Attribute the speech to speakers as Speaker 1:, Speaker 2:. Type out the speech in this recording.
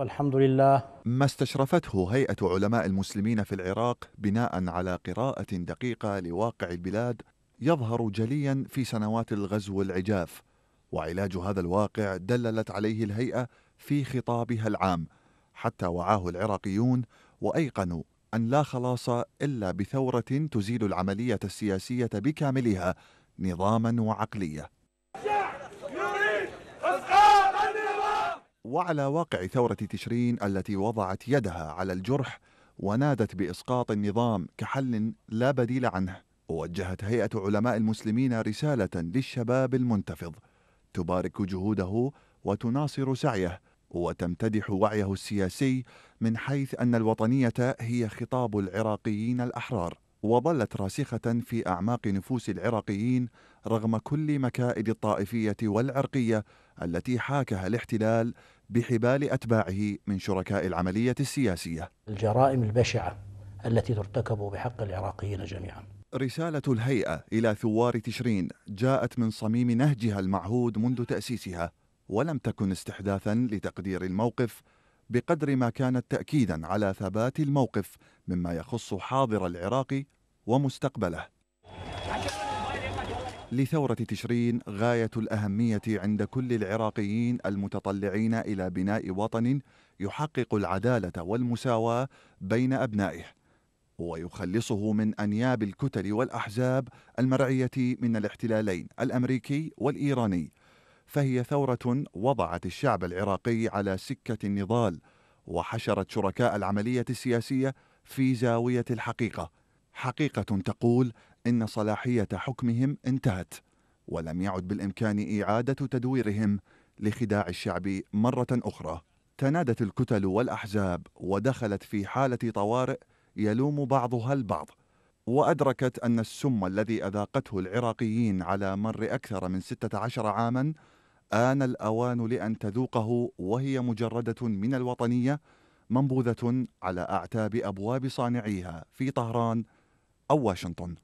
Speaker 1: والحمد لله ما استشرفته هيئة علماء المسلمين في العراق بناء على قراءة دقيقة لواقع البلاد يظهر جليا في سنوات الغزو العجاف وعلاج هذا الواقع دللت عليه الهيئة في خطابها العام حتى وعاه العراقيون وأيقنوا أن لا خلاص إلا بثورة تزيل العملية السياسية بكاملها نظاما وعقليه وعلى واقع ثورة تشرين التي وضعت يدها على الجرح ونادت بإسقاط النظام كحل لا بديل عنه ووجهت هيئة علماء المسلمين رسالة للشباب المنتفض تبارك جهوده وتناصر سعيه وتمتدح وعيه السياسي من حيث أن الوطنية هي خطاب العراقيين الأحرار وظلت راسخة في أعماق نفوس العراقيين رغم كل مكائد الطائفية والعرقية التي حاكها الاحتلال بحبال أتباعه من شركاء العملية السياسية
Speaker 2: الجرائم البشعة التي ترتكب بحق العراقيين جميعا
Speaker 1: رسالة الهيئة إلى ثوار تشرين جاءت من صميم نهجها المعهود منذ تأسيسها ولم تكن استحداثا لتقدير الموقف بقدر ما كانت تأكيدا على ثبات الموقف مما يخص حاضر العراق ومستقبله لثورة تشرين غاية الأهمية عند كل العراقيين المتطلعين إلى بناء وطن يحقق العدالة والمساواة بين أبنائه ويخلصه من أنياب الكتل والأحزاب المرعية من الاحتلالين الأمريكي والإيراني فهي ثورة وضعت الشعب العراقي على سكة النضال وحشرت شركاء العملية السياسية في زاوية الحقيقة حقيقة تقول إن صلاحية حكمهم انتهت ولم يعد بالإمكان إعادة تدويرهم لخداع الشعب مرة أخرى تنادت الكتل والأحزاب ودخلت في حالة طوارئ يلوم بعضها البعض وأدركت أن السم الذي أذاقته العراقيين على مر أكثر من 16 عاماً آن الأوان لأن تذوقه وهي مجردة من الوطنية منبوذة على أعتاب أبواب صانعيها في طهران أو واشنطن